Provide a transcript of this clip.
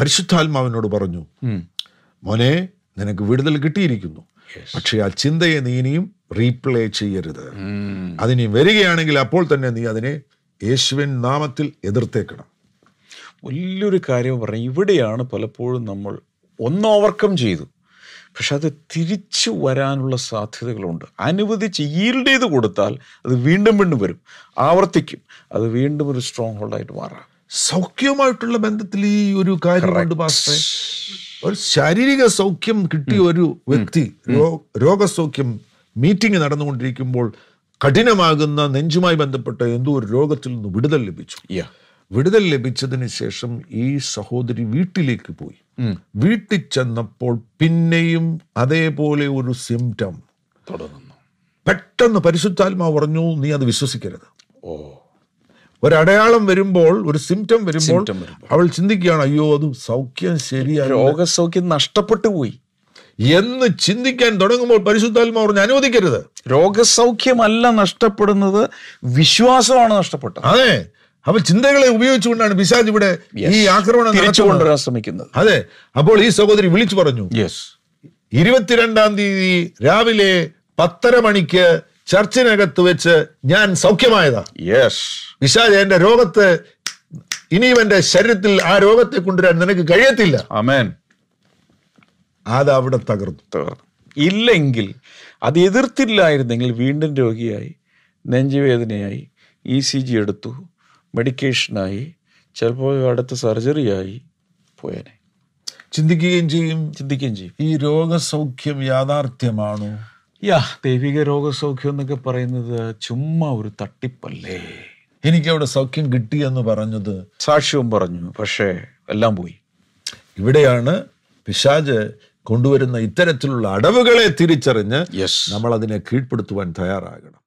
പരിശുദ്ധാത്മാവിനോട് പറഞ്ഞു മോനെ നിനക്ക് വിടുതൽ കിട്ടിയിരിക്കുന്നു പക്ഷേ ആ ചിന്തയെ നീ ഇനിയും റീപ്ലേ ചെയ്യരുത് അതിനി വരികയാണെങ്കിൽ അപ്പോൾ തന്നെ നീ അതിനെ യേശുവിൻ നാമത്തിൽ എതിർത്തേക്കണം വലിയൊരു കാര്യം പറഞ്ഞു ഇവിടെയാണ് പലപ്പോഴും നമ്മൾ ഒന്ന് ഓവർകം ചെയ്തു പക്ഷെ അത് തിരിച്ചു വരാനുള്ള സാധ്യതകളുണ്ട് അനുവദിച്ച് ഈൽഡ് ചെയ്ത് കൊടുത്താൽ അത് വീണ്ടും വീണ്ടും വരും ആവർത്തിക്കും അത് വീണ്ടും ഒരു സ്ട്രോങ് ഹോൾഡായിട്ട് മാറാം സൗഖ്യവുമായിട്ടുള്ള ബന്ധത്തിൽ ഈ ഒരു കൊണ്ട് പാസ്റ്റേ ഒരു ശാരീരിക സൗഖ്യം കിട്ടിയ ഒരു വ്യക്തി രോഗസൗഖ്യം മീറ്റിംഗ് നടന്നുകൊണ്ടിരിക്കുമ്പോൾ കഠിനമാകുന്ന നെഞ്ചുമായി ബന്ധപ്പെട്ട എന്തോ ഒരു രോഗത്തിൽ നിന്ന് വിടുതൽ ലഭിച്ചു വിടുതൽ ലഭിച്ചതിന് ശേഷം ഈ സഹോദരി വീട്ടിലേക്ക് പോയി വീട്ടിൽ ചെന്നപ്പോൾ പിന്നെയും അതേപോലെ ഒരു സിംറ്റം പെട്ടെന്ന് പരിശുദ്ധാത്മാ പറഞ്ഞു നീ അത് വിശ്വസിക്കരുത് ഓ ഒരടയാളം വരുമ്പോൾ ഒരു സിംറ്റം വരുമ്പോൾ അവൾ ചിന്തിക്കുകയാണ് അയ്യോ അത് സൗഖ്യം ശരിയാണ് രോഗസൗഖ്യം നഷ്ടപ്പെട്ടു പോയി എന്ന് ചിന്തിക്കാൻ തുടങ്ങുമ്പോൾ പരിശുദ്ധാത്മാവ് പറഞ്ഞു അനുവദിക്കരുത് രോഗസൗഖ്യമല്ല നഷ്ടപ്പെടുന്നത് വിശ്വാസമാണ് നഷ്ടപ്പെട്ടത് അതെ അപ്പൊ ചിന്തകളെ ഉപയോഗിച്ചുകൊണ്ടാണ് പിശാജ് ഇവിടെ ഈ ആക്രമണം കൊണ്ടുവരാൻ ശ്രമിക്കുന്നത് അതെ അപ്പോൾ ഈ സഹോദരി വിളിച്ചു പറഞ്ഞു യെസ് ഇരുപത്തിരണ്ടാം തീയതി രാവിലെ പത്തര മണിക്ക് ചർച്ചിനകത്ത് വെച്ച് ഞാൻ സൗഖ്യമായതാ യെസ് വിശാല എന്റെ രോഗത്തെ ഇനിയും എന്റെ ശരീരത്തിൽ ആ രോഗത്തെ കൊണ്ടുവരാൻ നിനക്ക് കഴിയത്തില്ല അമേൻ അത് അവിടെ തകർന്നു തകർന്നു ഇല്ലെങ്കിൽ അത് എതിർത്തില്ലായിരുന്നെങ്കിൽ വീണ്ടും രോഗിയായി നെഞ്ചുവേദനയായി ഇ സി ജി എടുത്തു മെഡിക്കേഷനായി ചിലപ്പോൾ അടുത്ത സർജറിയായി പോയനെ ചിന്തിക്കുകയും ചെയ്യും ചിന്തിക്കുകയും ചെയ്യും ഈ രോഗസൗഖ്യം യാഥാർത്ഥ്യമാണോ യാ ദൈവിക രോഗസൗഖ്യം എന്നൊക്കെ പറയുന്നത് ചുമ്മാ ഒരു തട്ടിപ്പല്ലേ എനിക്ക് അവിടെ സൗഖ്യം കിട്ടി എന്ന് പറഞ്ഞത് സാക്ഷ്യവും പറഞ്ഞു പക്ഷേ എല്ലാം പോയി ഇവിടെയാണ് പിശാജ് കൊണ്ടുവരുന്ന ഇത്തരത്തിലുള്ള അടവുകളെ തിരിച്ചറിഞ്ഞ് നമ്മൾ അതിനെ കീഴ്പ്പെടുത്തുവാൻ തയ്യാറാകണം